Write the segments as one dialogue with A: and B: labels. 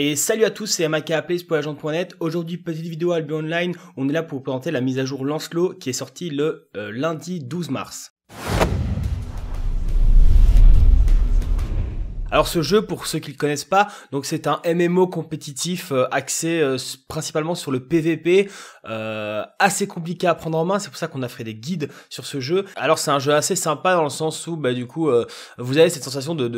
A: Et salut à tous, c'est Amaka Place pour Aujourd'hui, petite vidéo Albion Online. On est là pour vous présenter la mise à jour Lancelot qui est sortie le euh, lundi 12 mars. Alors ce jeu, pour ceux qui le connaissent pas, donc c'est un MMO compétitif euh, axé euh, principalement sur le PVP, euh, assez compliqué à prendre en main. C'est pour ça qu'on a fait des guides sur ce jeu. Alors c'est un jeu assez sympa dans le sens où, bah, du coup, vous avez cette sensation de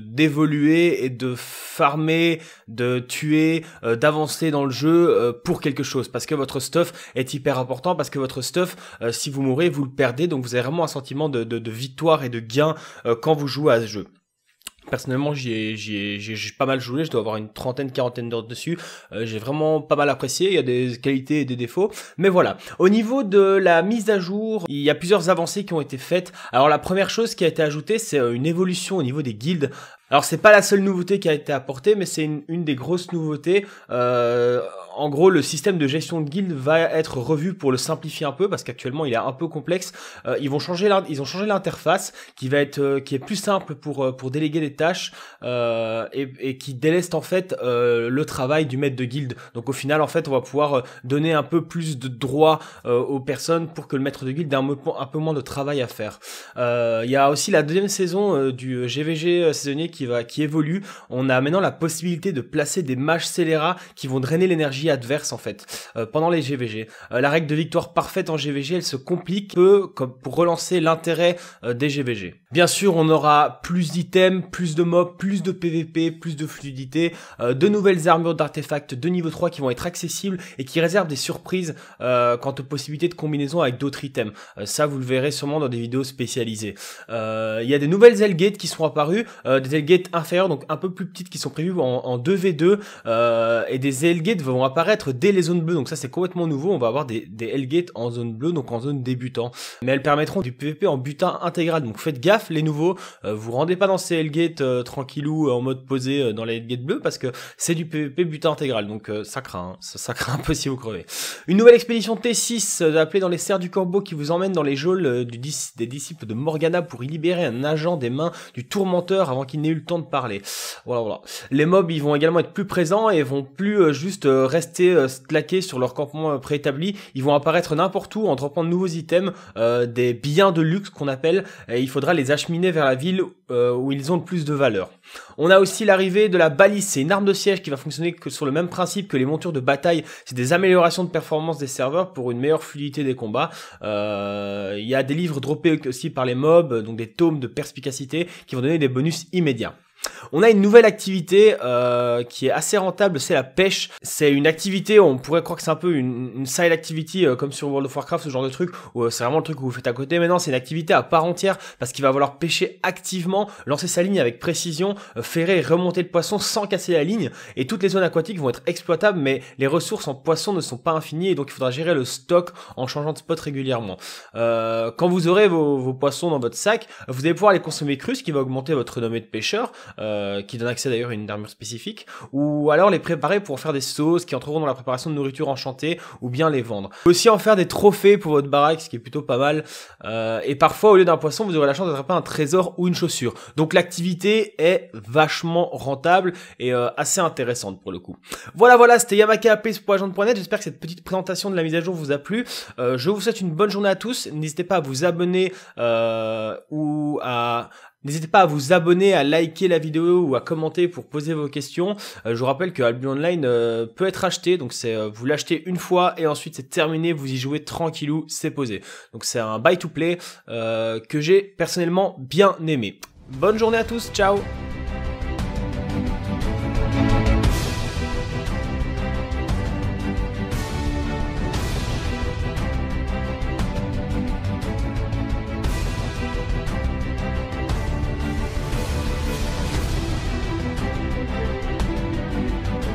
A: d'évoluer de, et de farmer, de tuer, d'avancer dans le jeu pour quelque chose, parce que votre stuff est hyper important, parce que votre stuff, si vous mourrez, vous le perdez. Donc vous avez vraiment un sentiment de victoire et de gain quand vous jouez à ce jeu. Personnellement, j'y ai, j'ai pas mal joué, je dois avoir une trentaine, quarantaine d'heures dessus. Euh, j'ai vraiment pas mal apprécié, il y a des qualités et des défauts. Mais voilà. Au niveau de la mise à jour, il y a plusieurs avancées qui ont été faites. Alors la première chose qui a été ajoutée, c'est euh, une évolution au niveau des guildes. Alors c'est pas la seule nouveauté qui a été apportée, mais c'est une, des grosses nouveautés. Euh, en gros, le système de gestion de guild va être revu pour le simplifier un peu, parce qu'actuellement il est un peu complexe. Euh, ils vont changer ils ont changé l'interface qui va être euh, qui est plus simple pour pour déléguer des tâches et, qui déleste en fait le travail du maître de guild. Donc au final, en fait, on va pouvoir donner un peu plus de droits aux personnes pour que le maître de guild ait un, un peu moins de travail à faire. Il y a aussi la deuxième saison du GVG saisonnier qui, va, qui évolue. On a maintenant la possibilité de placer des mages scélérats qui vont drainer l'énergie adverse en fait euh, pendant les GVG. Euh, la règle de victoire parfaite en GVG, elle se complique peu comme pour relancer l'intérêt euh, des GVG. Bien sûr, on aura plus d'items, plus de mobs, plus de PVP, plus de fluidité, euh, de nouvelles armures d'artefacts de niveau 3 qui vont être accessibles et qui réservent des surprises euh, quant aux possibilités de combinaison avec d'autres items. Euh, ça, vous le verrez sûrement dans des vidéos spécialisées. Il y a des nouvelles Elgates qui sont apparues, des Elgates inférieures, donc un peu plus petites qui sont prévues en, 2v2 et des Elgates vont apparaître dès les zones bleues. Donc ça, c'est complètement nouveau. On va avoir des, des Elgates en zone bleue, donc en zone débutant. Mais elles permettront du PVP en butin intégral, donc faites gaffe les nouveaux, euh, vous rendez pas dans ces Hellgate euh, tranquillou euh, en mode posé dans les Hellgate bleus parce que c'est du PvP butin intégral, donc ça craint, hein. ça, craint un peu si vous crevez. Une nouvelle expédition T6 appelée dans les serres du corbeau qui vous emmène dans les geôles du, des disciples de Morgana pour y libérer un agent des mains du tourmenteur avant qu'il n'ait eu le temps de parler. Voilà, voilà. Les mobs, ils vont également être plus présents et vont plus juste rester claqués sur leur campement préétabli. Ils vont apparaître n'importe où en dropant de nouveaux items, des biens de luxe qu'on appelle. Et il faudra les acheminer vers la ville euh, où ils ont le plus de valeur. On a aussi l'arrivée de la balise, c'est une arme de siège qui va fonctionner sur le même principe que les montures de bataille, c'est des améliorations de performance des serveurs pour une meilleure fluidité des combats. Euh, il y a des livres droppés aussi par les mobs, donc des tomes de perspicacité qui vont donner des bonus immédiats. On a une nouvelle activité euh, qui est assez rentable, c'est la pêche. C'est une activité, on pourrait croire que c'est un peu une, side activity euh, comme sur World of Warcraft, ce genre de truc, où euh, c'est vraiment le truc que vous faites à côté. Mais non, c'est une activité à part entière parce qu'il va falloir pêcher activement, lancer sa ligne avec précision, ferrer et remonter le poisson sans casser la ligne. Et toutes les zones aquatiques vont être exploitables, mais les ressources en poisson ne sont pas infinies et donc il faudra gérer le stock en changeant de spot régulièrement. quand vous aurez vos, poissons dans votre sac, vous allez pouvoir les consommer crus, ce qui va augmenter votre renommée de pêcheur. Euh, qui donne accès d'ailleurs à une armure spécifique, ou alors les préparer pour faire des sauces qui entreront dans la préparation de nourriture enchantée, ou bien les vendre. Vous pouvez aussi en faire des trophées pour votre baraque, ce qui est plutôt pas mal, euh, et parfois au lieu d'un poisson, vous aurez la chance d'attraper un trésor ou une chaussure. Donc l'activité est vachement rentable et euh, assez intéressante pour le coup. Voilà, voilà, c'était agent.net, j'espère que cette petite présentation de la mise à jour vous a plu. je vous souhaite une bonne journée à tous, n'hésitez pas à vous abonner ou à N'hésitez pas à vous abonner, à liker la vidéo ou à commenter pour poser vos questions. Euh, je vous rappelle que Albion Online euh, peut être acheté, donc c'est euh, vous l'achetez une fois et ensuite c'est terminé, vous y jouez tranquillou, c'est posé. Donc c'est un buy to play que j'ai personnellement bien aimé. Bonne journée à tous, ciao